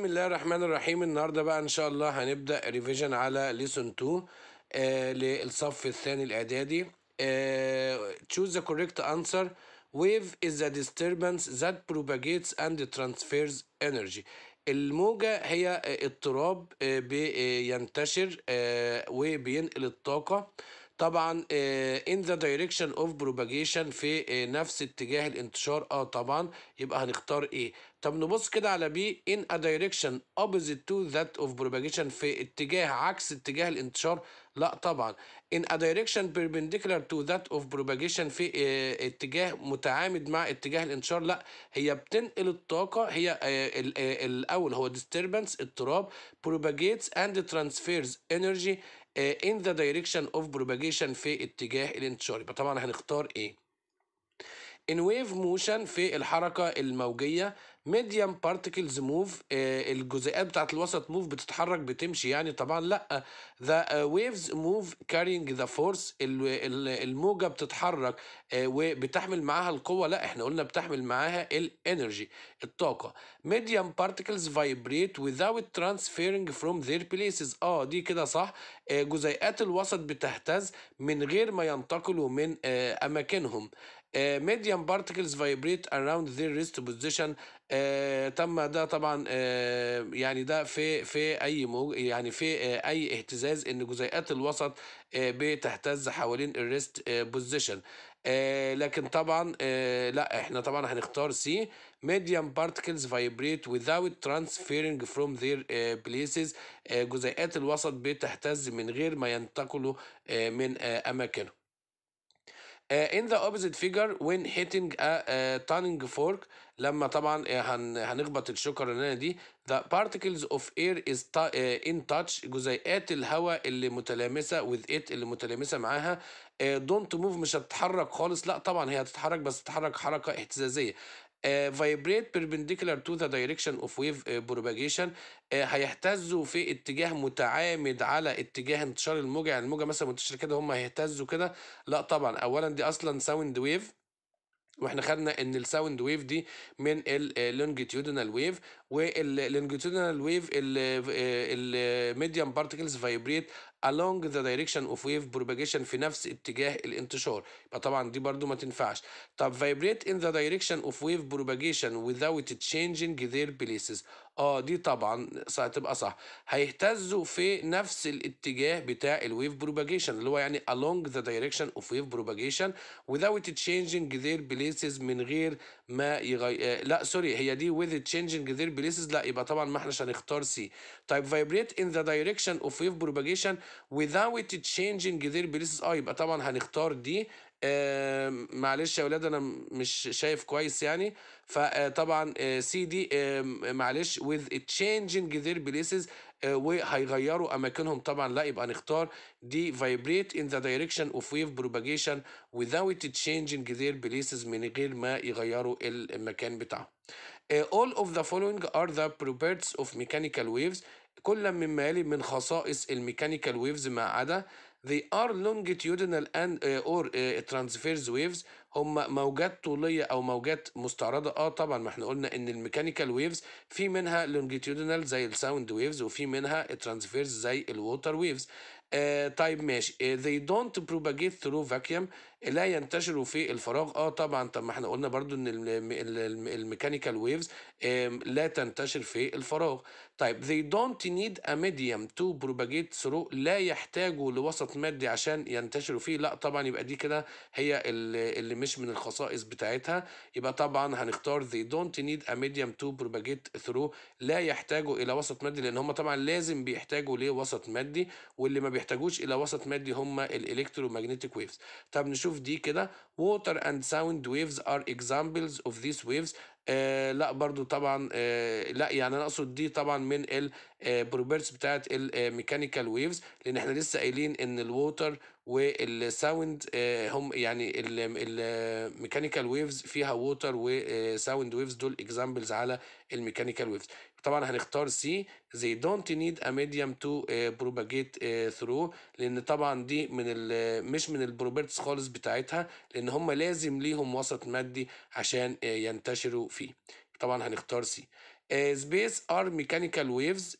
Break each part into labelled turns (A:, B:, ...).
A: بسم الله الرحمن الرحيم النهارده بقى ان شاء الله هنبدا ريفيجن على ليسون 2 آه للصف الثاني الاعدادي تشوز ذا كوريكت انسر ويف از ذا ديستربنس ذات بروباجيتس اند ترانسفيرز انرجي الموجة هي اضطراب آه، بينتشر آه، وبينقل الطاقة طبعا آه، in the direction of propagation في نفس اتجاه الانتشار اه طبعا يبقى هنختار ايه طب نبص كده على بي in a direction opposite to that of propagation في اتجاه عكس اتجاه الانتشار لا طبعا in a direction perpendicular to that of propagation في اتجاه متعامد مع اتجاه الانتشار لا هي بتنقل الطاقة هي الأول هو disturbance اضطراب propagates and transfers energy in the direction of propagation في اتجاه الانتشار يبقى طبعا هنختار ايه in wave motion في الحركة الموجية ميديم بارتكلز موف الجزيئات بتاعه الوسط موف بتتحرك بتمشي يعني طبعا لا ذا ويفز موف كارينج ذا فورس الموجه بتتحرك آه، وبتحمل معاها القوه لا احنا قلنا بتحمل معاها الانرجي الطاقه ميديم بارتكلز فايبريت وذاوت ترانسفيرنج فروم ذير بليسز اه دي كده صح آه، جزيئات الوسط بتهتز من غير ما ينتقلوا من آه، اماكنهم آه، medium particles vibrate around their rest position آه، تم ده طبعا آه، يعني ده في في اي موج يعني في اي اهتزاز ان جزيئات الوسط بتهتز حوالين الريست بوزيشن لكن طبعا لا احنا طبعا هنختار سي medium particles vibrate without transferring from their places جزيئات الوسط بتهتز من غير ما ينتقلوا من اماكنهم آه، in the opposite figure when hitting a آه، tuning fork لما طبعا آه، هن هنخبط هنا دي the particles of air is in touch جزيئات الهواء اللي متلامسة with it اللي متلامسة معاها don't move مش هتتحرك خالص لا طبعا هي هتتحرك بس تتحرك حركة اهتزازية فايبريت بيربنديكولار تو ذا دايركشن اوف ويف بروباجيشن هيهتزوا في اتجاه متعامد على اتجاه انتشار الموجه يعني الموجه مثلا منتشره كده هم هيهتزوا كده لا طبعا اولا دي اصلا ساوند ويف واحنا خدنا ان الساوند ويف دي من اللونجيتيودنال ويف واللونجيتيودنال ويف الميديم بارتكلز فايبريت along the direction of wave propagation في نفس اتجاه الانتشار يبقى طبعا دي برضو ما تنفعش طب vibrate in the direction of wave propagation without changing their places اه دي طبعا هتبقى صح هيهتزوا في نفس الاتجاه بتاع الويف propagation اللي هو يعني along the direction of wave propagation without changing their places من غير ما يغير لا سوري هي دي with changing their places لا يبقى طبعا ما احناش هنختار سي طيب vibrate in the direction of wave propagation without it changing their beliefs اه يبقى طبعا هنختار دي آه معلش يا ولاد انا مش شايف كويس يعني فطبعا سي دي معلش with it changing their beliefs وهيغيروا اماكنهم طبعا لا يبقى نختار دي vibrate in the direction of wave propagation without it changing their beliefs من غير ما يغيروا المكان بتاعهم. Uh, all of the following are the properties of mechanical waves كل مما يلي من خصائص الميكانيكال ويفز ما عدا they are longitudinal and آه، or آه، transverse waves هم موجات طوليه او موجات مستعرضه اه طبعا ما احنا قلنا ان الميكانيكال ويفز في منها longitudinal زي الساوند ويفز وفي منها transverse زي الووتر ويفز آه طيب ماشي آه، they don't propagate through vacuum لا ينتشروا في الفراغ اه طبعا طب ما احنا قلنا برضو ان الميكانيكال ويفز لا تنتشر في الفراغ طيب they don't need a medium to propagate through لا يحتاجوا لوسط مادي عشان ينتشروا فيه لا طبعا يبقى دي كده هي اللي مش من الخصائص بتاعتها يبقى طبعا هنختار they don't need a medium to propagate through لا يحتاجوا الى وسط مادي لان هم طبعا لازم بيحتاجوا لوسط مادي واللي ما بيحتاجوش الى وسط مادي هم ماجنتيك ويفز طب نشوف تشوف دي كده water and sound waves are examples of these waves آه لا برضو طبعا آه لا يعني انا اقصد دي طبعا من ال بروبرتس آه، بتاعت الميكانيكال ويفز آه، لان احنا لسه قايلين ان الووتر والساوند آه، هم يعني الميكانيكال ويفز فيها ووتر وساوند ويفز دول اكزامبلز على الميكانيكال ويفز طبعا هنختار سي زي دونت نيد ا ميديم تو بروباجيت ثرو لان طبعا دي من مش من البروبرتس خالص بتاعتها لان هم لازم ليهم وسط مادي عشان ينتشروا فيه طبعا هنختار سي سبيس ار ميكانيكال ويفز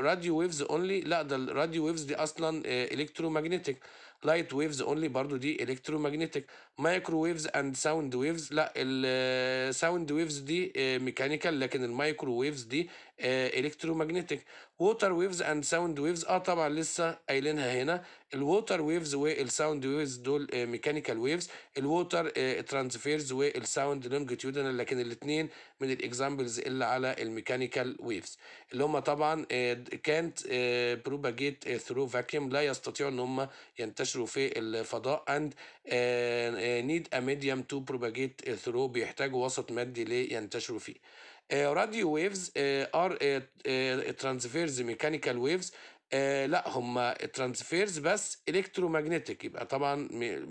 A: راديو ويفز اونلي لا ده الراديو ويفز دي اصلا الكترو ماجنتيك لايت ويفز اونلي برضو دي الكترو ماجنتيك مايكرو ويفز اند ساوند ويفز لا الساوند آه، ويفز دي ميكانيكال آه، لكن المايكرو ويفز دي ماجنتيك ووتر ويفز اند ساوند ويفز اه طبعا لسه قايلينها هنا الووتر ويفز والساوند ويفز دول ميكانيكال ويفز الووتر ترانسفيرز والساوند لونجيتيودنال لكن الاثنين من الاكزامبلز اللي على الميكانيكال ويفز اللي هم طبعا كانت بروباجيت ثرو فاكيوم لا يستطيعوا ان هم ينتشروا في الفضاء اند نيد ا ميديم تو بروباجيت ثرو بيحتاجوا وسط مادي لينتشروا فيه آه، راديو ويفز آه، ار آه، ترانسفيرز ميكانيكال ويفز لا هم ترانسفيرز بس الكترومagnetic يبقى طبعا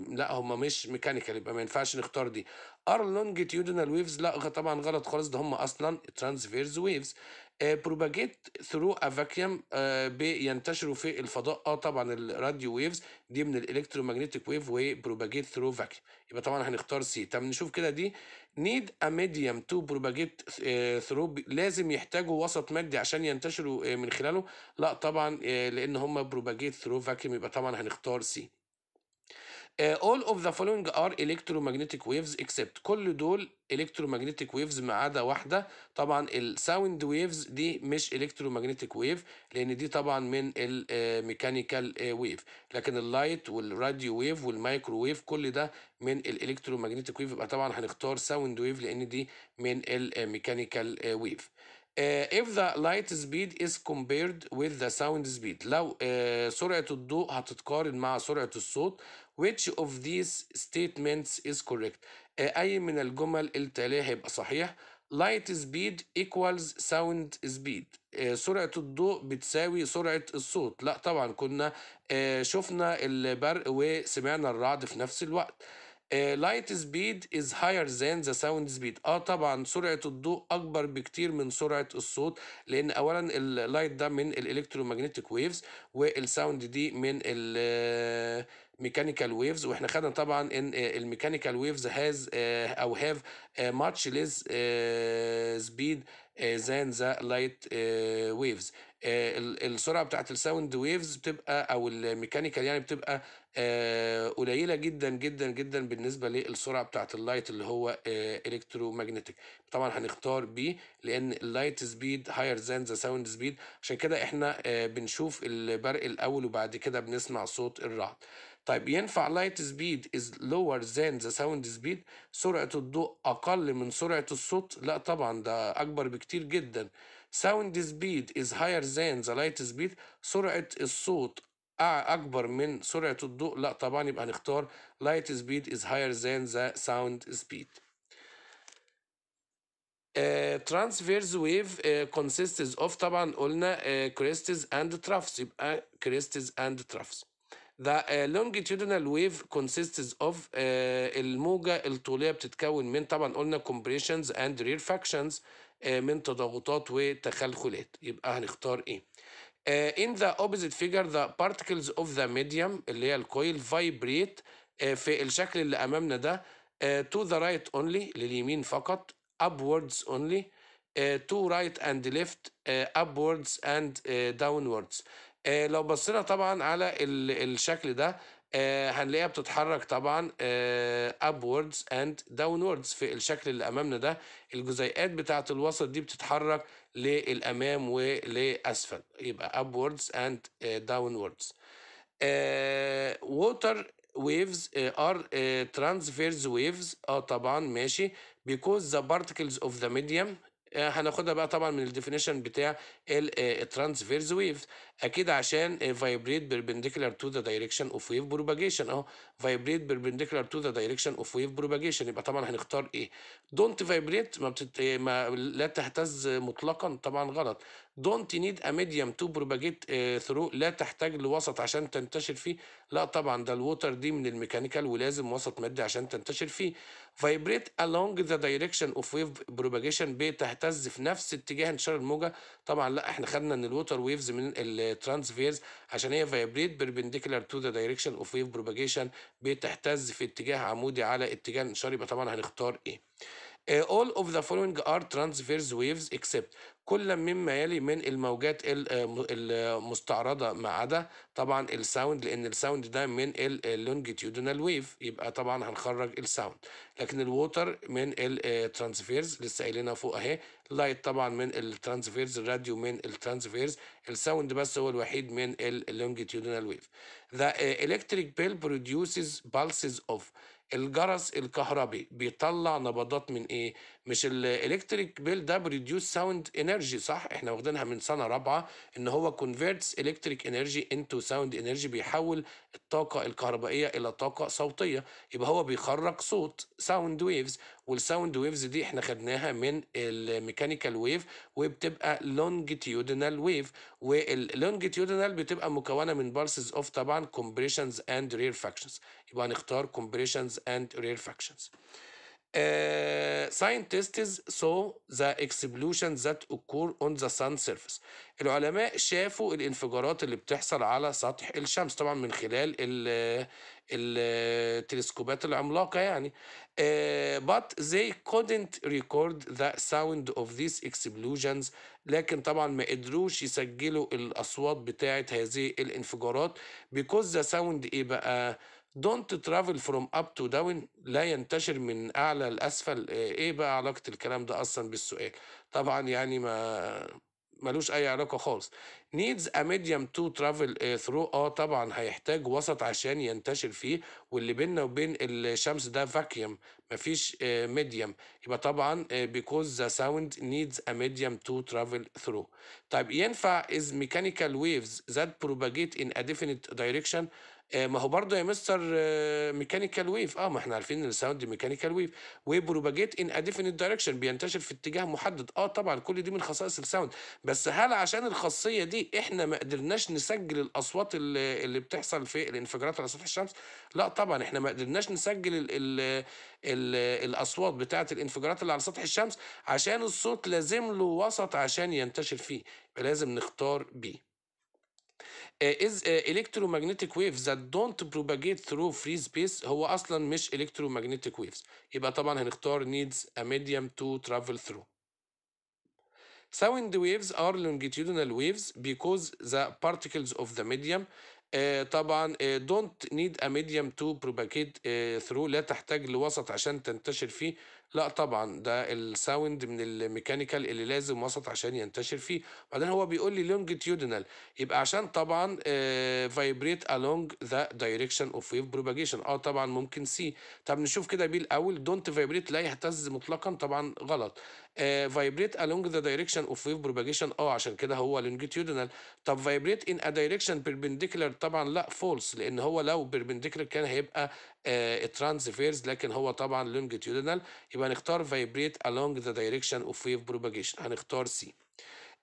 A: لا هم مش ميكانيكال يبقى ما ينفعش نختار دي ار لونجيتيودنال ويفز لا طبعا غلط خالص ده هم اصلا ترانسفيرز ويفز بروباجيت ثرو ا فاكيوم بينتشروا في الفضاء اه طبعا الراديو ويفز دي من الالكترومagnetic ويف وبروباجيت ثرو فاكيوم يبقى طبعا هنختار سي طب نشوف كده دي need a medium to propagate eh, through لازم يحتاجوا وسط مادي عشان ينتشروا eh, من خلاله لا طبعا eh, لان هم propagate through vacuum يبقى طبعا هنختار سي Uh, all of the following are electromagnetic waves except كل دول electromagnetic waves ما عدا واحده طبعا الساوند waves دي مش electromagnetic wave لان دي طبعا من الميكانيكال uh, uh, wave لكن اللايت والراديو ويف والمايكرو ويف كل ده من الالكترومagnetic wave يبقى طبعا هنختار ساوند wave لان دي من الميكانيكال wave آه، if the light speed is compared with the sound speed لو آه، سرعة الضوء هتتقارن مع سرعة الصوت which of these statements is correct آه، أي من الجمل التالية هيبقى صحيح light speed equals sound speed سرعة الضوء بتساوي سرعة الصوت لا طبعا كنا شفنا البرق وسمعنا الرعد في نفس الوقت لايت سبيد از هاير ذان ذا ساوند سبيد اه طبعا سرعه الضوء اكبر بكتير من سرعه الصوت لان اولا اللايت ده من الالكترومagnetic ويفز والساوند دي من ال ميكانيكال آه، ويفز واحنا خدنا طبعا ان الميكانيكال ويفز هاز او هاف ماتش ليز سبيد ذان ذا لايت ويفز السرعه بتاعت الساوند ويفز بتبقى او الميكانيكال يعني بتبقى آه، قليله جدا جدا جدا بالنسبه للسرعه بتاعه اللايت اللي هو الكترو آه، ماجنتيك طبعا هنختار بي لان اللايت سبيد هاير ذان ذا ساوند سبيد عشان كده احنا آه، بنشوف البرق الاول وبعد كده بنسمع صوت الرعد طيب ينفع لايت سبيد از لور ذان ذا ساوند سبيد سرعه الضوء اقل من سرعه الصوت لا طبعا ده اكبر بكتير جدا ساوند سبيد از هاير ذان ذا لايت سبيد سرعه الصوت اكبر من سرعه الضوء لا طبعا يبقى هنختار light speed is higher than the sound speed ترانسفيرز آه، ويف آه، consists of طبعا قلنا كريستز آه، اند troughs يبقى كريستز اند troughs The uh, longitudinal wave consists of uh, الموجة الطولية بتتكون من طبعا قلنا compressions and refractions uh, من تضاغطات وتخلخلات يبقى هنختار ايه in the opposite figure the particles of the medium اللي هي الكويل vibrate في الشكل اللي امامنا ده to the right only لليمين فقط upwards only to right and left upwards and downwards لو بصينا طبعا على الشكل ده هنلاقيها بتتحرك طبعا upwards and downwards في الشكل اللي امامنا ده الجزيئات بتاعت الوسط دي بتتحرك للامام ولاسفل يبقى upwards and downwards water waves are transverse waves اه طبعا ماشي because the particles of the medium آه، هناخدها بقى طبعا من الديفينيشن بتاع الترانسفيرز آه، ويف اكيد عشان فايبريت بيربنديكولار تو ذا دايركشن اوف ويف بروباجيشن اهو فايبريت بيربنديكولار تو ذا دايركشن اوف ويف بروباجيشن يبقى طبعا هنختار ايه دونت فايبريت ما, بتت... آه، ما لا تهتز مطلقا طبعا غلط دونت نيد ا ميديم تو بروباجيت ثرو لا تحتاج لوسط عشان تنتشر فيه لا طبعا ده الووتر دي من الميكانيكال ولازم وسط مادي عشان تنتشر فيه vibrate along the direction of wave propagation بتهتز في نفس اتجاه انتشار الموجه طبعا لا احنا خدنا ان الوتر ويفز من فيرز عشان هي vibrate perpendicular to the direction of wave propagation بتهتز في اتجاه عمودي على اتجاه انتشار يبقى طبعا هنختار ايه Uh, all of the following are transverse waves except كل مما يلي من الموجات آه، المستعرضة ما عدا طبعا الساوند لأن الساوند ده من اللونجيتيودنال ويف آه، يبقى طبعا هنخرج الساوند لكن الووتر من الترانسفيرز آه، لسه قايلينها فوق أهي لايت طبعا من الترانسفيرز الراديو من الترانسفيرز الساوند بس هو الوحيد من اللونجيتيودنال ويف ذا الكتريك بيل برودوسز بالسز اوف الجرس الكهربي بيطلع نبضات من ايه مش الالكتريك بيل ده بريديوس ساوند انرجي صح احنا واخدينها من سنه رابعه ان هو كونفيرتس الكتريك انرجي انتو ساوند انرجي بيحول الطاقه الكهربائيه الى طاقه صوتيه يبقى هو بيخرج صوت ساوند ويفز والساوند ويفز دي احنا خدناها من الميكانيكال ويف وبتبقى لونجيتيودينال ويف واللونجيتيودينال بتبقى مكونه من بارسز اوف طبعا كومبريشنز اند رير فاكشنز يبقى هنختار كومبريشنز اند رير فاكشنز آه، scientists saw the explosions that occur on the sun surface العلماء شافوا الانفجارات اللي بتحصل على سطح الشمس طبعا من خلال التلسكوبات آه، آه، العملاقة يعني Uh, but they couldn't record the sound of these explosions لكن طبعا ما قدروش يسجلوا الأصوات بتاعت هذه الانفجارات because the sound إيه بقى don't travel from up to down لا ينتشر من اعلى لاسفل ايه بقى علاقه الكلام ده اصلا بالسؤال طبعا يعني ما ملوش اي علاقه خالص needs a medium to travel through اه طبعا هيحتاج وسط عشان ينتشر فيه واللي بيننا وبين الشمس ده vacuum مفيش medium يبقى طبعا because the sound needs a medium to travel through طيب ينفع is mechanical waves that propagate in a definite direction آه، ما هو برضه يا مستر ميكانيكال آه، ويف اه ما احنا عارفين ان الساوند ميكانيكال ويف وبروباجيت ان اديفينيت دايركشن بينتشر في اتجاه محدد اه طبعا كل دي من خصائص الساوند بس هل عشان الخاصيه دي احنا ما قدرناش نسجل الاصوات اللي, اللي بتحصل في الانفجارات على سطح الشمس لا طبعا احنا ما قدرناش نسجل الـ الـ الـ الاصوات بتاعه الانفجارات اللي على سطح الشمس عشان الصوت لازم له وسط عشان ينتشر فيه لازم نختار بيه از electromagnetic waves that don't propagate through free space هو اصلا مش electromagnetic waves يبقى طبعا هنختار needs a medium to travel through sound waves are longitudinal waves because the particles of the medium آه طبعا آه don't need a medium to propagate آه through لا تحتاج لوسط عشان تنتشر فيه لا طبعا ده الساوند من الميكانيكال اللي لازم وسط عشان ينتشر فيه بعدين هو بيقول لي لونجيتيودينال يبقى عشان طبعا فايبريت آه، along ذا دايركشن اوف ويف بروباجيشن اه طبعا ممكن سي طب نشوف كده بيه الاول دونت فايبريت لا يهتز مطلقا طبعا غلط فايبريت آه، along ذا دايركشن اوف ويف بروباجيشن اه عشان كده هو لونجيتيودينال طب فايبريت ان ا دايركشن بيربنديكولار طبعا لا فولس لان هو لو بيربنديكولار كان هيبقى الترانسفيرز لكن هو طبعا لونجيتيودينال يبقى نختار فايبريت along the direction of wave propagation هنختار سي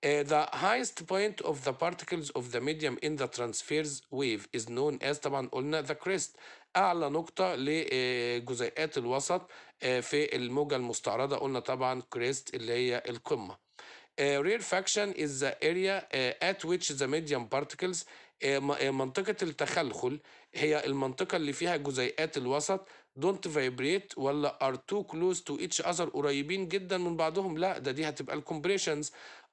A: Uh, the highest point of the particles of the medium in the transverse wave is known as طبعا قلنا the crest أعلى نقطة لجزيئات الوسط في الموجة المستعرضة قلنا طبعا crest اللي هي القمة. Uh, rarefaction is the area uh, at which the medium particles آه، آه، منطقة التخلخل هي المنطقة اللي فيها جزيئات الوسط don't vibrate ولا are too close to each other قريبين جدا من بعضهم لا ده دي هتبقى الكومبريشنز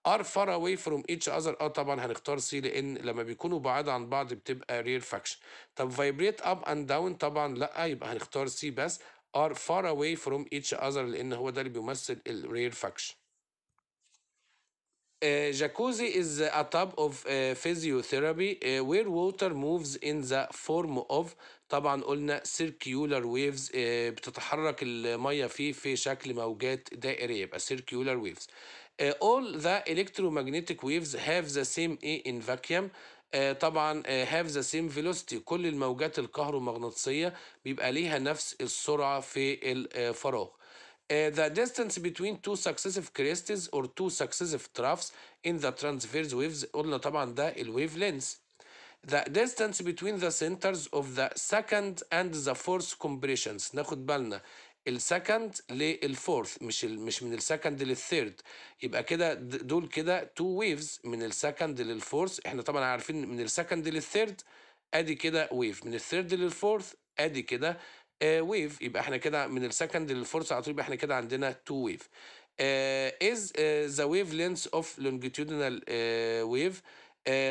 A: are far away from each other اه طبعا هنختار سي لان لما بيكونوا بعاد عن بعض بتبقى رير فاكشن طب vibrate up and down طبعا لا يبقى هنختار سي بس are far away from each other لان هو ده اللي بيمثل الرير فاكشن jacuzzi is a type of physiotherapy where water moves in the form of طبعا قلنا circular waves بتتحرك الميه فيه في شكل موجات دائريه يبقى circular waves all the electromagnetic waves have the same A in vacuum طبعا have the same velocity كل الموجات الكهرومغناطيسيه بيبقى ليها نفس السرعه في الفراغ Uh, the distance between two successive crests or two successive troughs in the transverse waves قلنا طبعا ده الويف لينث the distance between the centers of the second and the fourth compressions ناخد بالنا السكند للفورث مش ال مش من السكند للثيرد يبقى كده دول كده تو ويفز من السكند للفورث احنا طبعا عارفين من السكند للثيرد ادي كده ويف من الثيرد للفورث ادي كده ويف آه، يبقى احنا كده من السكند للفورث على طول يبقى احنا كده عندنا تو ويف از ذا ويف لينث اوف لونجيتودينال ويف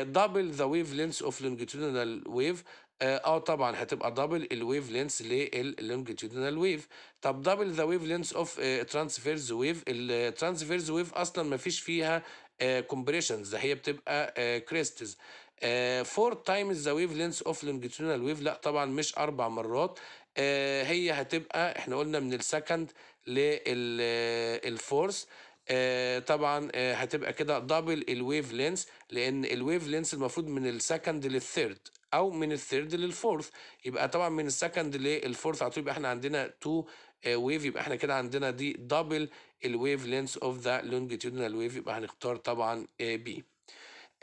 A: دبل ذا ويف لينث اوف لونجيتودينال ويف اه طبعا هتبقى دبل الويف لينث للونجيتودينال ويف طب دبل ذا ويف لينث اوف ترانسفيرز ويف الترانسفيرز ويف اصلا ما فيش فيها كومبريشنز آه، uh, هي بتبقى كريستز uh, 4 تايمز ذا ويف لينث اوف لونجيتودينال ويف لا طبعا مش اربع مرات uh, آه، هي هتبقى احنا قلنا من السكند للفورث آه، آه، طبعا هتبقى كده دبل الويف لينس لان الويف لينس المفروض من السكند للثيرد او من الثيرد للفورث يبقى طبعا من السكند للفورث على طول يبقى احنا عندنا تو ويف يبقى احنا كده عندنا دي دبل الويف لينس اوف ذا لونجيتيودنال ويف يبقى هنختار طبعا بي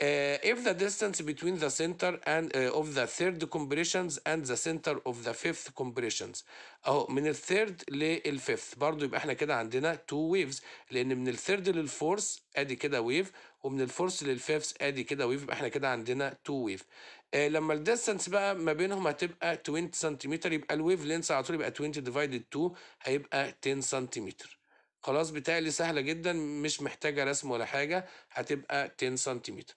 A: Uh, if the distance between the center and uh, of the third compressions and the center of the fifth compressions اهو من الثيرد للفيفث برضو يبقى احنا كده عندنا تو ويفز لان من الثيرد للفورس ادي كده ويف ومن الفورس للفيفث ادي كده ويف يبقى احنا كده عندنا تو ويف آه لما الديستانس بقى ما بينهم هتبقى 20 سنتيمتر يبقى الويف لينس على طول يبقى 20 ديفايدد 2 هيبقى 10 سنتيمتر خلاص بتاعي سهله جدا مش محتاجه رسم ولا حاجه هتبقى 10 سنتيمتر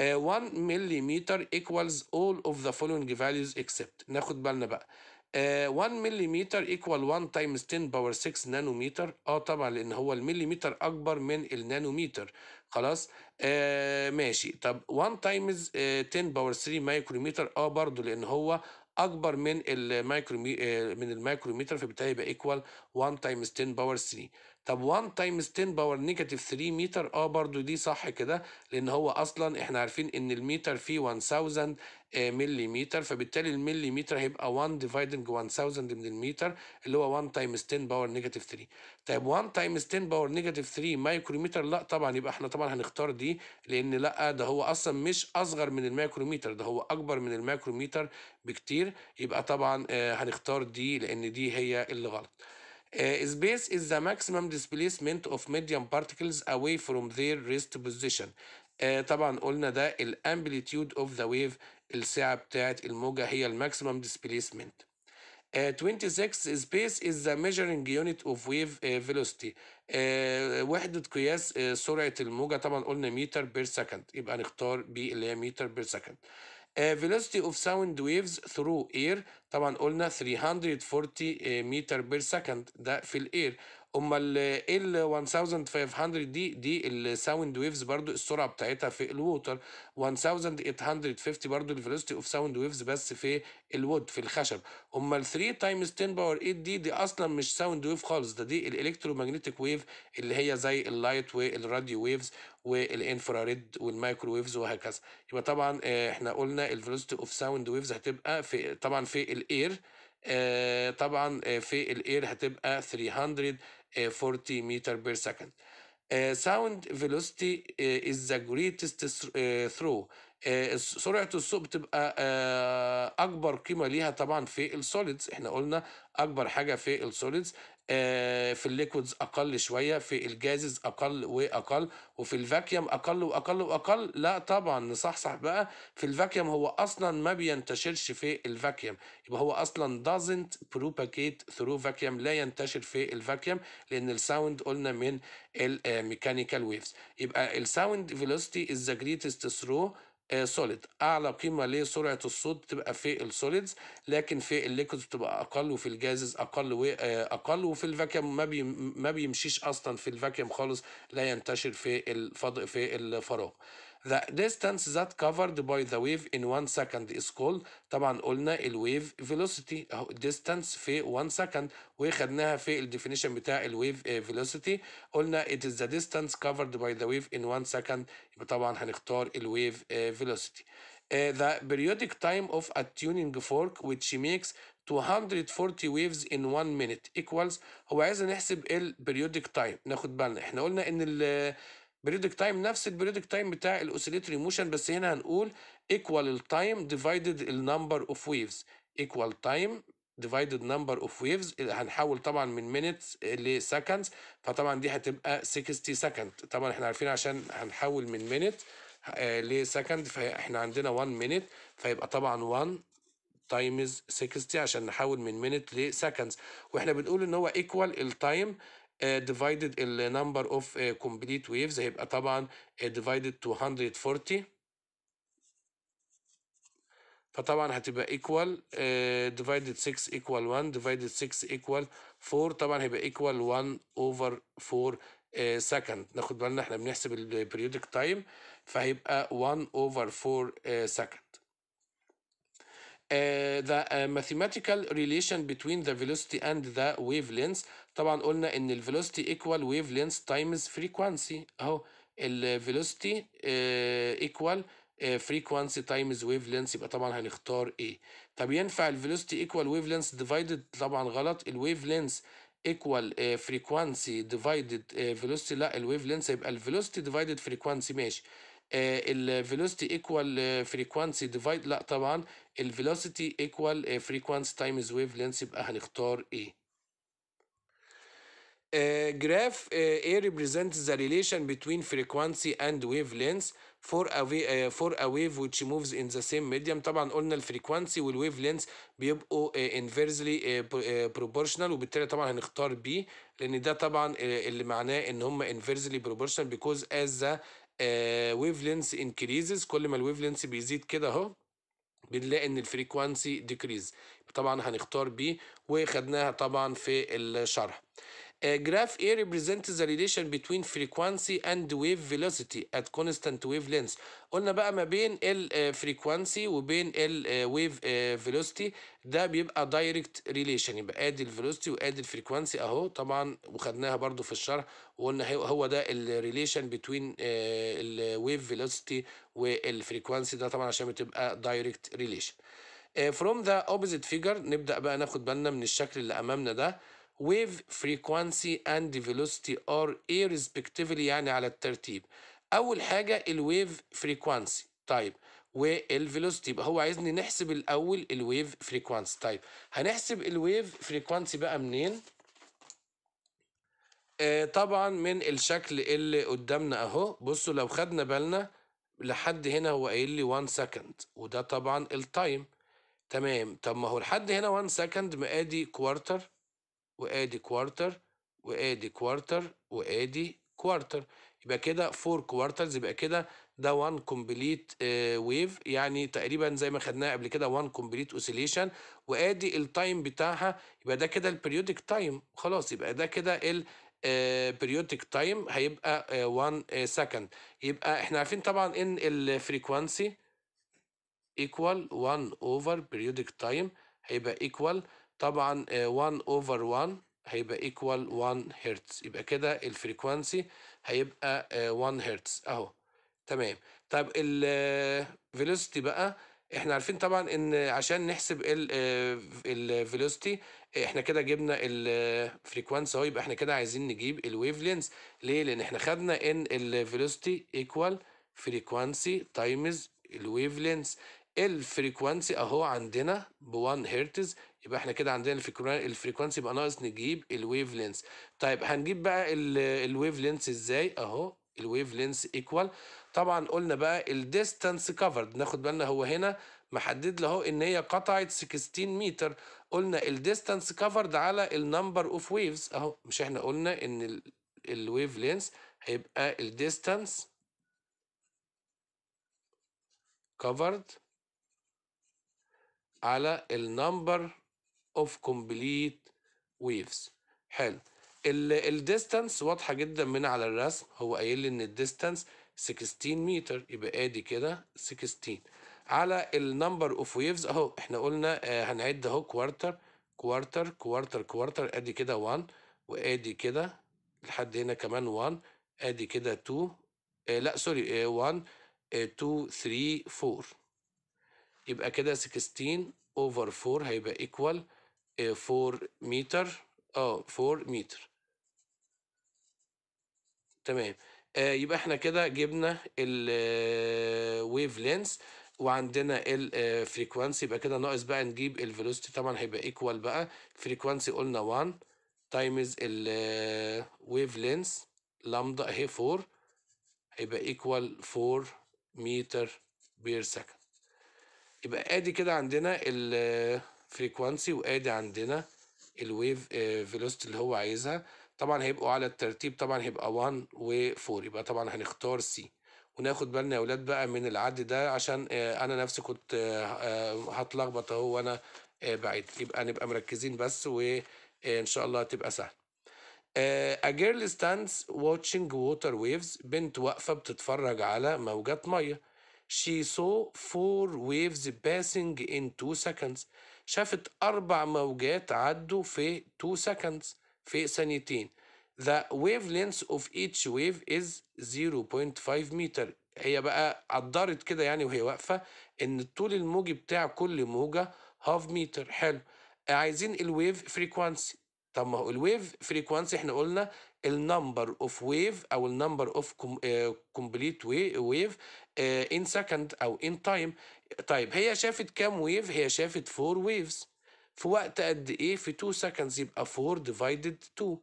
A: 1 ملم equals all of the following values except ناخد بالنا بقى 1 آه، ملم equal 1 times 10 باور 6 نانومتر اه طبعا لان هو المليمتر اكبر من النانومتر خلاص آه ماشي طب 1 times 10 باور 3 مايكرومتر اه برضو لان هو اكبر من المايكرو آه، من المايكرومتر فبالتالي يبقى ايكوال 1 تايمز 10 باور 3 طب 1 تايمز 10 باور نيجاتيف 3 متر اه برضو دي صح كده لان هو اصلا احنا عارفين ان المتر فيه 1000 ملي آه، فبالتالي الملي متر هيبقى 1 ديفايدنج 1000 من المتر اللي هو 1 تايمز 10 باور نيجاتيف 3 طيب 1 تايمز 10 باور نيجاتيف 3 مايكرومتر لا طبعا يبقى احنا طبعا هنختار دي لان لا ده هو اصلا مش اصغر من المايكرومتر ده هو اكبر من المايكرومتر بكتير يبقى طبعا آه، هنختار دي لان دي هي اللي غلط space is the maximum displacement of medium particles away from their rest position طبعا قلنا ده amplitude of the wave السعه بتاعه الموجه هي displacement. Uh, 26 space is the measuring unit of wave velocity وحدة قياس سرعة الموجة طبعا قلنا متر per second يبقى نختار بي اللي هي متر per second. velocity of sound waves through air طبعا قلنا 340 متر بير سكند ده في الاير امال ال 1500 دي دي الساوند ويفز برضو السرعه بتاعتها في الووتر 1850 برضو الفيلوسيتي اوف ساوند ويفز بس في الود في الخشب امال 3 تايمز 10 باور 8 دي دي اصلا مش ساوند ويف خالص ده دي ماجنتيك ويف اللي هي زي اللايت والراديو ويفز والانفراريد والمايكروويفز وهكذا يبقى طبعا آه، احنا قلنا الفيلوسيتي اوف ساوند ويفز هتبقى في طبعا في الاير آه، طبعا آه، في الاير هتبقى 340 متر بير سكند ساوند فيلوسيتي از ذا جريتست ثرو آه، سرعه السوق بتبقى آه، اكبر قيمه ليها طبعا في السوليدز احنا قلنا اكبر حاجه في السوليدز آه، في الليكويدز اقل شويه في الجازز اقل واقل وفي الفاكيوم اقل واقل واقل لا طبعا نصحصح بقى في الفاكيوم هو اصلا ما بينتشرش في الفاكيوم يبقى هو اصلا doesn't propagate through vacuum لا ينتشر في الفاكيوم لان الساوند قلنا من الميكانيكال ويفز يبقى الساوند velocity از ذا جريتست ثرو سوليد آه، اعلى قيمه لسرعه الصوت بتبقى في السوليدز لكن في الليكويدز بتبقى اقل وفي الجازز اقل واقل آه، وفي الفاكيوم ما بي ما بيمشيش اصلا في الفاكيوم خالص لا ينتشر في الفضاء في الفراغ The distance that covered by the wave in 1 second is called طبعا قلنا الويف فيلوسيتي اهو distance في 1 second وخدناها في الديفينيشن بتاع الويف فيلوسيتي قلنا it is the distance covered by the wave in 1 second يبقى طبعا هنختار الويف فيلوسيتي Uh, the periodic time of a tuning fork which makes 240 waves in 1 minute equals هو عايز نحسب ال periodic time ناخد بالنا احنا قلنا ان ال بريدك تايم نفس البريدك تايم بتاع الاوسيليتري موشن بس هنا هنقول ايكوال التايم ديفايدد النمبر اوف ويفز ايكوال تايم ديفايدد نمبر اوف ويفز هنحول طبعا من مينتس لسكندز فطبعا دي هتبقى 60 سكند طبعا احنا عارفين عشان هنحول من مينت آه، لسكند فاحنا عندنا 1 مينت فيبقى طبعا 1 تايمز 60 عشان نحول من مينت لسكندز واحنا بنقول ان هو ايكوال التايم divided ال number of complete waves هيبقى طبعا divided to 140 فطبعا هتبقى equal divided 6 equal 1 divided 6 equal 4 طبعا هيبقى equal 1 over 4 second ناخد بالنا احنا بنحسب periodic time فهيبقى 1 over 4 second Uh, the uh, mathematical relation between the velocity and the wavelength طبعا قلنا ان الفيلوسيتي ايكوال ويف لينث تايمز فريكوانسي اهو الفيلوسيتي ايكوال فريكوانسي تايمز ويف لينث يبقى طبعا هنختار ايه طب ينفع الفيلوسيتي ايكوال ويف لينث ديفايدد طبعا غلط الويف لينث ايكوال فريكوانسي ديفايدد فيلوسيتي لا الويف لينث هيبقى الفيلوسيتي ديفايدد فريكوانسي ماشي الفيلوسيتي ايكوال فريكوانسي ديفايد لا طبعا الفيلوسيتي ايكوال فريكوانسي تايمز ويف لينث يبقى هنختار ايه جراف A represents the relation between frequency and wavelength for a, wave, uh, for a wave which moves in the same medium طبعا قلنا الفريكوانسي والويف لينث بيبقوا uh, inversely uh, proportional وبالتالي طبعا هنختار B لان ده طبعا اللي معناه ان هم inversely proportional because as the wave length increases كل ما الويف لينث بيزيد كده اهو بنلاقي ان الفريكوانسي decrease طبعا هنختار B وخدناها طبعا في الشرح graph A represents the relation between frequency and wave velocity at constant wave length قلنا بقى ما بين ال frequency وبين ال wave velocity ده بيبقى direct relation يبقى ادي ال velocity وادي frequency اهو طبعا وخدناها برضو في الشرح وقلنا هو ده ال relation between ال wave velocity وال frequency ده طبعا عشان بتبقى direct relation. From the opposite figure نبدا بقى ناخد بالنا من الشكل اللي امامنا ده wave frequency and velocity are irrespectively يعني على الترتيب اول حاجه الويف فريكوانسي طيب والفيلوسيتي يبقى هو عايزني نحسب الاول الويف فريكوانسي طيب هنحسب الويف فريكوانسي بقى منين آه، طبعا من الشكل اللي قدامنا اهو بصوا لو خدنا بالنا لحد هنا هو قايل لي 1 سكند وده طبعا التايم تمام طب ما هو لحد هنا 1 سكند مقادي كوارتر وادي كوارتر وادي كوارتر وادي كوارتر يبقى كده 4 كوارترز يبقى كده ده 1 كومبليت ويف يعني تقريبا زي ما خدناها قبل كده 1 كومبليت اوسيليشن وادي التايم بتاعها يبقى ده كده البريودك تايم خلاص يبقى ده كده ال بريودك آه، تايم هيبقى 1 آه، سكند آه، يبقى احنا عارفين طبعا ان الفريكوانسي ايكوال 1 اوفر periodic تايم هيبقى ايكوال طبعا 1 اوفر 1 هيبقى ايكوال 1 هرتز يبقى كده الفريكوانسي هيبقى 1 آه، هرتز اهو تمام طب الفيلوسيتي آه، بقى احنا عارفين طبعا ان عشان نحسب الفيلوسيتي آه، احنا كده جبنا الفريكوانسي اهو يبقى احنا كده عايزين نجيب الويف لينز ليه لان احنا خدنا ان الفيلوسيتي ايكوال فريكوانسي تايمز الويف لينز الفريكوانسي اهو عندنا ب 1 هرتز يبقى احنا كده عندنا الفريكوانسي يبقى ناقص نجيب الويف لينس طيب هنجيب بقى الويف لينس ازاي اهو الويف لينس ايكوال طبعا قلنا بقى الديستانس كفرد ناخد بالنا هو هنا محدد له ان هي قطعت 16 متر قلنا الديستانس كفرد على النمبر اوف ويفز اهو مش احنا قلنا ان الويف لينس هيبقى الديستانس كفرد على النمبر اوف كومبليت ويفز حلو الديستانس واضحه جدا من على الرسم هو قايل لي ان الديستانس 16 متر يبقى ادي كده 16 على النمبر اوف ويفز اهو احنا قلنا آه، هنعد اهو كوارتر كوارتر كوارتر كوارتر ادي كده 1 وادي كده لحد هنا كمان 1 ادي كده 2 آه لا سوري 1 2 3 4 يبقى كده 16 over 4 هيبقى equal 4 متر اه 4 متر آه، تمام آه يبقى احنا كده جبنا الويف لينس آه، وعندنا الفريكوانسي آه، يبقى كده ناقص بقى نجيب الفيلوسيتي طبعا هيبقى ايكوال بقى فريكوانسي قلنا 1 تايمز الويف لينس لامدا اهي 4 هيبقى ايكوال 4 متر بير سكند يبقى ادي كده عندنا الفريكوانسي وادي عندنا الويف فيلوستي آه، اللي هو عايزها طبعا هيبقوا على الترتيب طبعا هيبقى 1 و4 يبقى طبعا هنختار سي وناخد بالنا يا اولاد بقى من العد ده عشان آه، انا نفسي كنت آه، هتلخبط اهو وانا بعيد يبقى نبقى مركزين بس وان شاء الله تبقى سهل A girl stands watching water waves بنت واقفة بتتفرج على موجات مية she saw four waves passing in two seconds شافت أربع موجات عدوا في two seconds في ثانيتين the wavelength of each wave is 0.5 meter هي بقى قدرت كده يعني وهي واقفة إن طول الموجي بتاع كل موجة half متر حلو عايزين الويف فريكوانسي طب ما هو الويف فريكوانسي احنا قلنا النمبر اوف ويف او النمبر اوف كومبليت ويف ان سكند او ان تايم طيب هي شافت كام ويف هي شافت 4 ويفز في وقت قد ايه في 2 سكندز يبقى 4 ديفايدد 2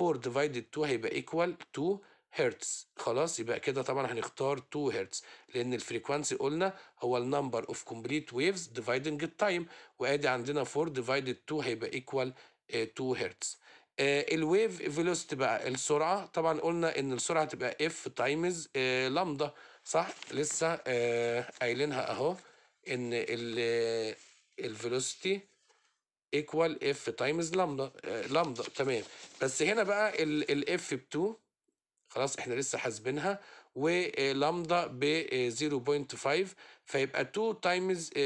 A: 4 ديفايدد 2 هيبقى ايكوال 2 هرتز خلاص يبقى كده طبعا هنختار 2 هرتز لان الفريكوانسي قلنا هو النمبر اوف كومبليت ويفز ديفايدنج التايم وادي عندنا 4 ديفايدد 2 هيبقى ايكوال 2 هرتز آه، الويف فيلوسيتي بقى السرعه طبعا قلنا ان السرعه هتبقى اف آه، تايمز لامدا صح لسه آه، قايلينها اهو ان الفيلوستي ايكوال اف تايمز لامدا لامدا تمام بس هنا بقى الاف ب 2 خلاص احنا لسه حاسبينها ولامدا ب 0.5 فيبقى 2 تايمز 0.5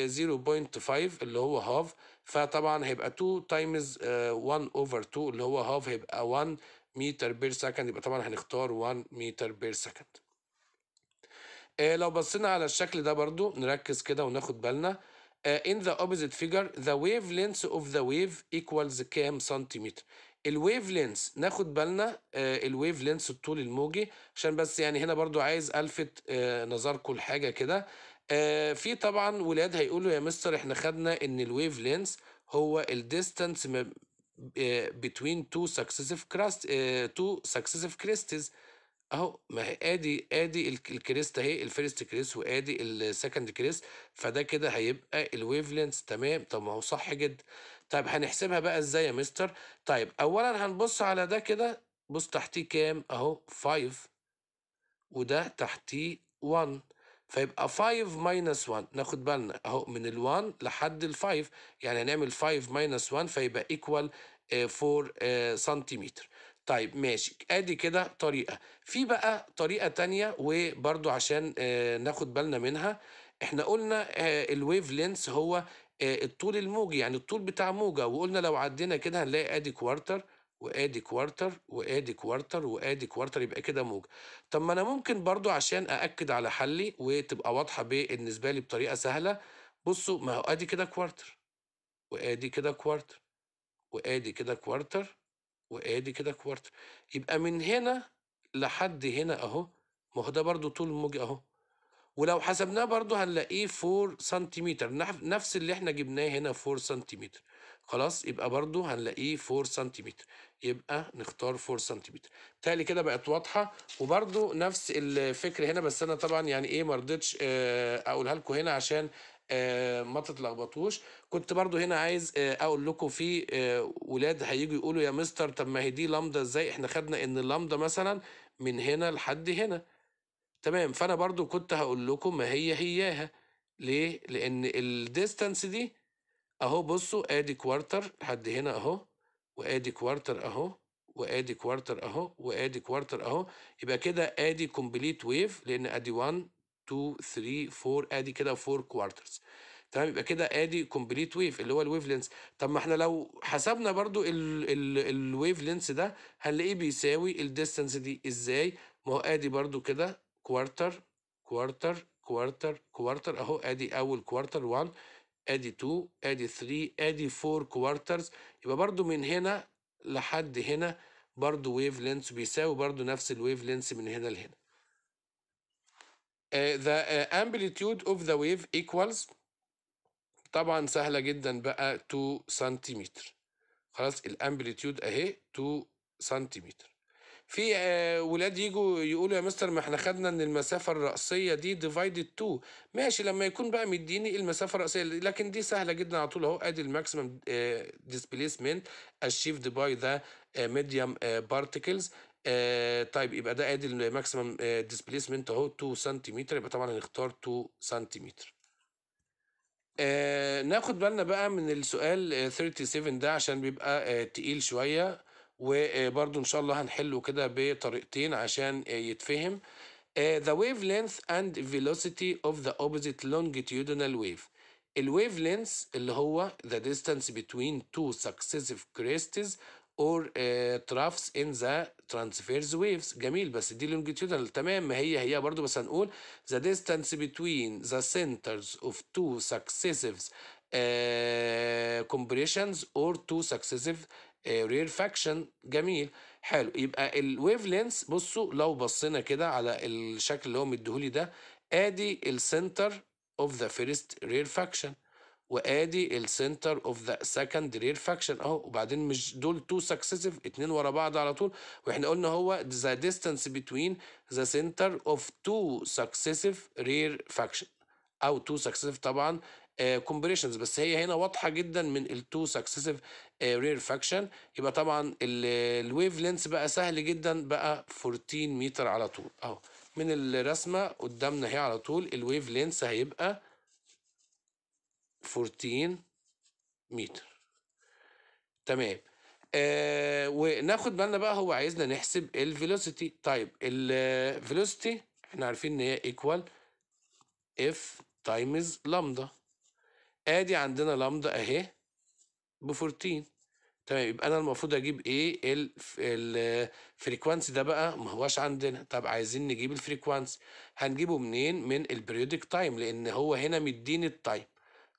A: اللي هو هاف فطبعا هيبقى 2 تايمز 1 اوفر 2 اللي هو هاف هيبقى 1 متر بير سكند يبقى طبعا هنختار 1 متر بير سكند لو بصينا على الشكل ده برضو نركز كده وناخد بالنا آه، in the opposite figure the wavelength of the wave equals كام سنتيمتر الويف لينس ناخد بالنا آه، الويف لينس الطول الموجي عشان بس يعني هنا برضو عايز الفت آه، نظركم لحاجه كده آه، في طبعا ولاد هيقولوا يا مستر احنا خدنا ان الويف لينس هو الديستانس بتوين تو سكسيسيف كراست تو سكسيسيف كريستز اهو ما هي ادي ادي الكريست اهي الفيرست كريست وادي السكند كريست فده كده هيبقى الويف لينس تمام طب ما هو صح جدا طيب هنحسبها بقى ازاي يا مستر طيب اولا هنبص على ده كده بص تحتيه كام اهو 5 وده تحتيه 1 فيبقى 5 ماينس 1 ناخد بالنا اهو من ال 1 لحد ال 5 يعني هنعمل 5 ماينس 1 فيبقى ايكوال 4 سنتيمتر طيب ماشي ادي كده طريقه في بقى طريقه تانية وبرضو عشان آه، ناخد بالنا منها احنا قلنا آه، الويف لينس هو آه، الطول الموجي يعني الطول بتاع موجة وقلنا لو عدينا كده هنلاقي ادي كوارتر وادي كوارتر وادي كوارتر وادي كوارتر يبقى كده موجة طب ما انا ممكن برضو عشان اأكد على حلي وتبقى واضحة بالنسبة لي بطريقة سهلة بصوا ما هو ادي كده كوارتر وادي كده كوارتر وادي كده كوارتر وادي كده كوارتر يبقى من هنا لحد هنا اهو ما هو ده برضو طول الموجي اهو ولو حسبناه برضه هنلاقيه 4 سنتيمتر نفس اللي احنا جبناه هنا 4 سنتيمتر خلاص يبقى برضه هنلاقيه 4 سنتيمتر يبقى نختار 4 سنتيمتر بالتالي كده بقت واضحه وبرضه نفس الفكر هنا بس انا طبعا يعني ايه ما رضيتش آه، اقولها لكم هنا عشان آه، ما تتلخبطوش كنت برضو هنا عايز آه، اقول لكم في ولاد هيجوا يقولوا يا مستر طب ما هي دي لامدا ازاي احنا خدنا ان اللامدا مثلا من هنا لحد هنا تمام فانا برضو كنت هقول لكم ما هي هياها ليه لان الديستانس دي اهو بصوا ادي كوارتر لحد هنا اهو وادي كوارتر اهو وادي كوارتر اهو وادي كوارتر اهو يبقى كده ادي كومبليت ويف لان ادي 1 2 3 4 ادي كده 4 كوارترز تمام يبقى كده ادي كومبليت ويف اللي هو الويف لينس طب ما احنا لو حسبنا برضو الويف لينس ده هنلاقيه بيساوي الديستانس دي ازاي ما هو ادي برضو كده كوارتر كوارتر كوارتر كوارتر اهو ادي اول كوارتر 1 ادي 2 ادي 3 ادي 4 كوارترز يبقى برضو من هنا لحد هنا برضو ويف لينث بيساوي برضو نفس الويف لينث من هنا لهنا ذا امبليتيود اوف ذا ويف ايكوالز طبعا سهلة جدا بقى 2 سنتيمتر خلاص الامبليتيود اهي 2 سنتيمتر في آه، ولاد يجوا يقولوا يا مستر ما احنا خدنا ان المسافه الراسيه دي ديفايدد 2 ماشي لما يكون بقى مديني المسافه الراسيه لكن دي سهله جدا على طول اهو ادي الماكسيمم ديسبيسمنت اشيفد باي ذا ميديوم بارتكلز آه طيب يبقى ده ادي الماكسيمم آه، ديسبيسمنت اهو 2 سنتيمتر يبقى طبعا هنختار 2 سنتيمتر آه ناخد بالنا بقى من السؤال 37 آه، ده عشان بيبقى آه تقيل شويه وبرضو ان شاء الله هنحله كده بطريقتين عشان يتفهم the wavelength and velocity of the opposite longitudinal wave الويف لينث اللي هو the distance between two successive crests or uh, troughs in the transverse waves جميل بس دي longitudinal تمام ما هي هي برضو بس هنقول the distance between the centers of two successive uh, compressions or two successive رير آه، فاكشن جميل حلو يبقى الويف لينس بصوا لو بصينا كده على الشكل اللي هو مديهولي ده ادي السنتر اوف ذا فيرست رير فاكشن وادي السنتر اوف ذا سكند رير فاكشن اهو وبعدين مش دول تو سكسيسيف اتنين ورا بعض على طول واحنا قلنا هو ذا ديستانس بتوين ذا سنتر اوف تو سكسيسيف رير فاكشن او تو سكسيسيف طبعا كومبريشنز آه، بس هي هنا واضحه جدا من التو سكسيسيف رير فاكشن يبقى طبعا الويف لينس بقى سهل جدا بقى 14 متر على طول اهو من الرسمه قدامنا هي على طول الويف لينس هيبقى 14 متر تمام آه وناخد بالنا بقى هو عايزنا نحسب الفيلوسيتي طيب الفيلوسيتي احنا عارفين ان هي ايكوال اف تايمز لامدا ادي عندنا لامدا اهي ب 14 تمام يبقى انا المفروض اجيب ايه الفريكوانسي ده بقى ما هواش عندنا طب عايزين نجيب الفريكوانسي هنجيبه منين من البريودك تايم لان هو هنا مديني التايم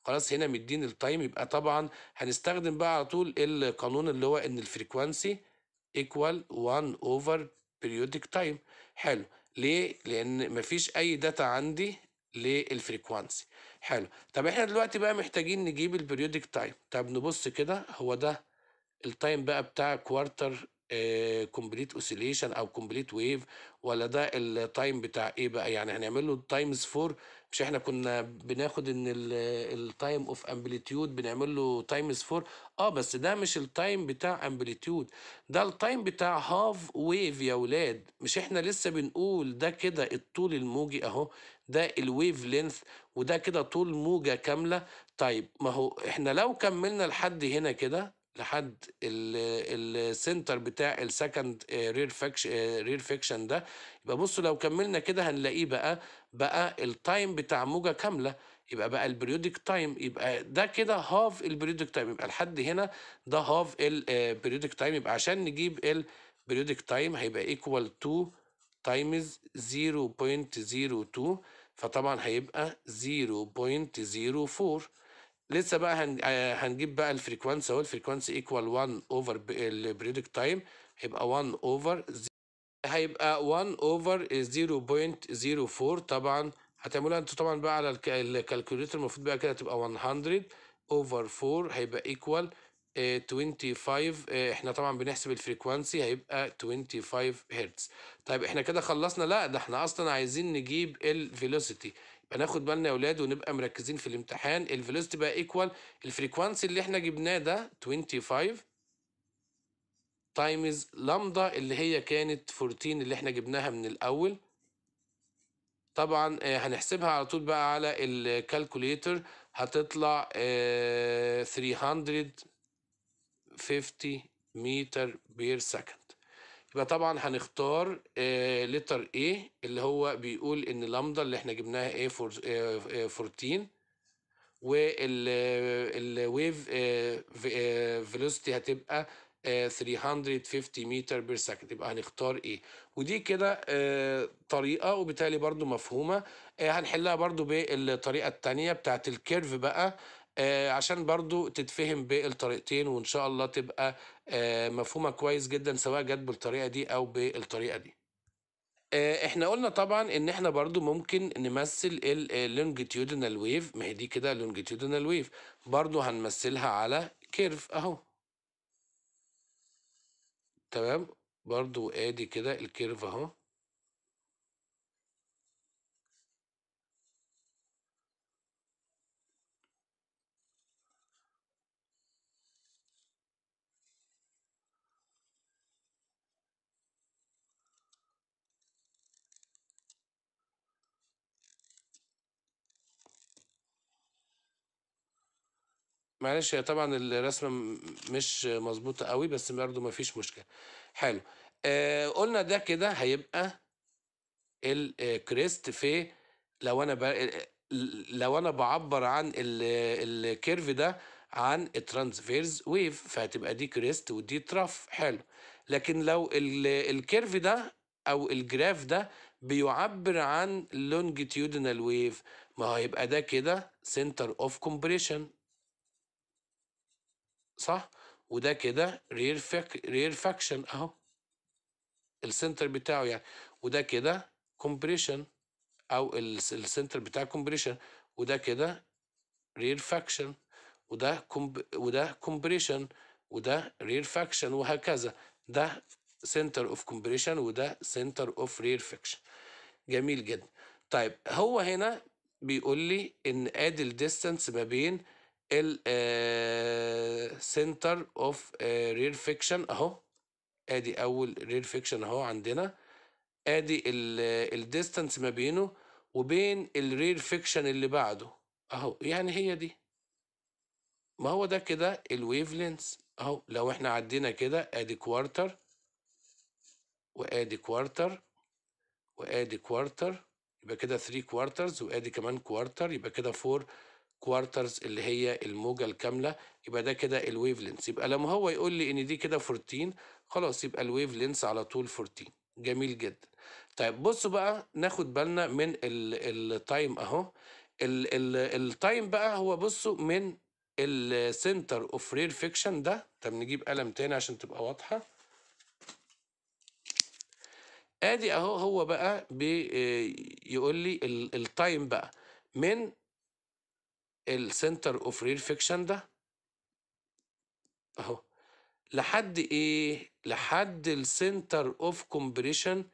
A: خلاص هنا مديني التايم يبقى طبعا هنستخدم بقى على طول القانون اللي هو ان الفريكوانسي ايكوال 1 اوفر periodic تايم حلو ليه لان مفيش اي داتا عندي للفريكوانسي حلو طب احنا دلوقتي بقى محتاجين نجيب البريودك تايم طب نبص كده هو ده التايم بقى بتاع كوارتر كومبليت اوسيليشن او كومبليت ويف ولا ده التايم بتاع ايه بقى يعني هنعمل له تايمز 4 مش احنا كنا بناخد ان التايم اوف امبليتيود بنعمل له تايمز 4 اه بس ده مش التايم بتاع امبليتيود ده التايم بتاع هاف ويف يا ولاد مش احنا لسه بنقول ده كده الطول الموجي اهو ده الويف لينث وده كده طول موجة كاملة طيب ما هو احنا لو كملنا لحد هنا كده لحد السنتر بتاع السكند رير فيكشن رير فيكشن ده يبقى بصوا لو كملنا كده هنلاقيه بقى بقى التايم بتاع موجه كامله يبقى بقى البريودك تايم يبقى ده كده هاف البريودك تايم يبقى لحد هنا ده هاف البريودك تايم يبقى عشان نجيب البريودك تايم هيبقى ايكوال تو تايمز 0.02 فطبعا هيبقى 0.04 لسه بقى آه، هنجيب بقى الفريكوانس اهو الفريكوانس ايكوال 1 اوفر البريدك تايم هيبقى 1 اوفر هيبقى 1 اوفر 0.04 طبعا هتعملوها انتوا طبعا بقى على الكالكوليتر المفروض بقى كده تبقى 100 اوفر 4 هيبقى ايكوال 25 آه، احنا طبعا بنحسب الفريكوانسي هيبقى 25 هرتز طيب احنا كده خلصنا لا ده احنا اصلا عايزين نجيب الفيلوسيتي يبقى ناخد بالنا يا اولاد ونبقى مركزين في الامتحان الفيلوسيتي بقى ايكوال الفريكوانسي اللي احنا جبناه ده 25 تايمز لامدا اللي هي كانت 14 اللي احنا جبناها من الاول طبعا آه، هنحسبها على طول بقى على الكالكوليتر هتطلع 300 آه، 50 متر بير سكند يبقى طبعا هنختار لتر آه، A اللي هو بيقول ان لامدا اللي احنا جبناها A 14 والويف فيلوسيتي هتبقى 350 متر بير سكند يبقى هنختار ايه ودي كده آه، طريقه وبالتالي برضو مفهومه آه، هنحلها برضو بالطريقه الثانيه بتاعه الكيرف بقى آه، عشان برضو تتفهم بالطريقتين وان شاء الله تبقى آه، مفهومه كويس جدا سواء جت بالطريقه دي او بالطريقه دي آه، احنا قلنا طبعا ان احنا برضو ممكن نمثل اللونجيتيودينال ويف ما هي دي كده لونجيتيودينال ويف برضو هنمثلها على كيرف اهو تمام برضو ادي كده الكيرف اهو معلش هي طبعا الرسمه مش مظبوطه قوي بس برضه مفيش مشكله حلو آه قلنا ده كده هيبقى الكريست آه، في لو انا آه، لو انا بعبر عن الكيرف ده عن الترانسفيرز ويف فهتبقى دي كريست ودي ترف حلو لكن لو الكيرف ده او الجراف ده بيعبر عن لونجيتيودينال ويف ما هيبقى ده كده سنتر اوف كومبريشن صح وده كده رير فك رير فاكشن اهو السنتر بتاعه يعني وده كده كومبريشن او السنتر بتاع كومبريشن وده كده رير فاكشن وده كومب وده كومبريشن وده رير فاكشن وهكذا ده سنتر اوف كومبريشن وده سنتر اوف رير فاكشن جميل جدا طيب هو هنا بيقول لي ان ادي الديستانس ما بين السنتر اوف رير فيكشن اهو ادي اول رير فيكشن اهو عندنا ادي الديستانس آه، ما بينه وبين الرير فيكشن اللي بعده اهو يعني هي دي ما هو ده كده الويف لينس اهو لو احنا عدينا كده ادي كوارتر وادي كوارتر وادي كوارتر يبقى كده 3 كوارترز وادي كمان كوارتر يبقى كده 4 كوارترز اللي هي الموجة الكاملة يبقى ده كده الويف لينس يبقى لما هو يقول لي ان دي كده 14 خلاص يبقى الويف لينس على طول 14 جميل جدا طيب بصوا بقى ناخد بالنا من التايم اهو التايم بقى هو بصوا من السنتر اوف رير فيكشن ده طب نجيب قلم تاني عشان تبقى واضحه ادي اهو هو بقى بيقول آه، لي التايم بقى من السنتر اوف ريل فيكشن ده اهو لحد ايه لحد السنتر اوف كومبريشن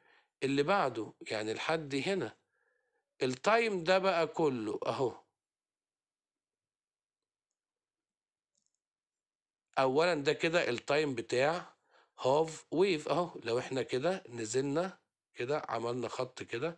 A: اللي بعده يعني لحد هنا التايم ده بقى كله اهو اولا ده كده التايم بتاع هاف ويف اهو لو احنا كده نزلنا كده عملنا خط كده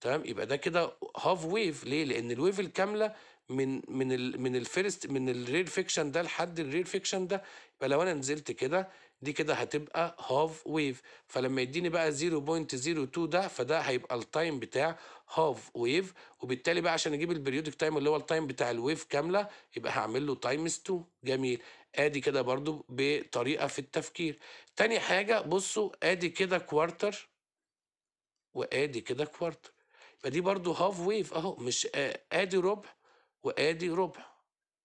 A: تمام يبقى ده كده هاف ويف ليه لان الويف الكامله من من ال من الفيرست من الريل فيكشن ده لحد الريل فيكشن ده يبقى لو انا نزلت كده دي كده هتبقى هاف ويف فلما يديني بقى 0.02 ده فده هيبقى التايم بتاع هاف ويف وبالتالي بقى عشان اجيب البريودك تايم اللي هو التايم بتاع الويف كامله يبقى هعمل له تايمز 2 جميل ادي كده برضو بطريقه في التفكير تاني حاجه بصوا ادي كده كوارتر وادي كده كوارتر يبقى دي برضو هاف ويف اهو مش ادي ربع وادي ربع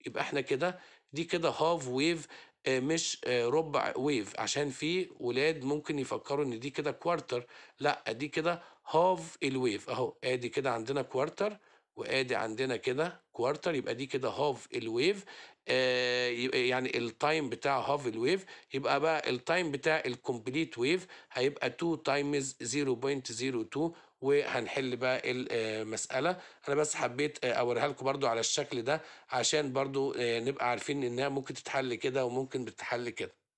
A: يبقى احنا كده دي كده هاف آه، ويف مش آه، ربع ويف عشان في ولاد ممكن يفكروا ان دي كده كوارتر لا دي كده هاف الويف اهو ادي كده عندنا كوارتر وادي عندنا كده كوارتر يبقى دي كده هاف الويف آه، يعني التايم بتاع هاف الويف يبقى بقى التايم بتاع الكومبليت ويف هيبقى 2 تايمز 0.02 وهنحل بقى المسألة آه، أنا بس حبيت آه، أوريها لكم برضو على الشكل ده عشان برضو آه، نبقى عارفين إنها ممكن تتحل كده وممكن بتتحل كده